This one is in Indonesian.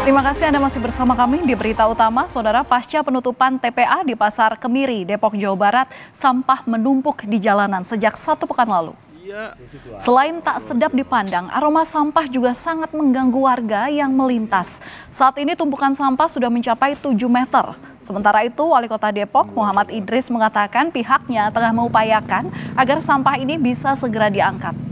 Terima kasih Anda masih bersama kami di berita utama, Saudara. Pasca penutupan TPA di Pasar Kemiri, Depok, Jawa Barat, sampah menumpuk di jalanan sejak satu pekan lalu. Iya. Selain tak sedap dipandang, aroma sampah juga sangat mengganggu warga yang melintas. Saat ini tumpukan sampah sudah mencapai 7 meter. Sementara itu, Wali Kota Depok Muhammad Idris mengatakan pihaknya tengah mengupayakan agar sampah ini bisa segera diangkat.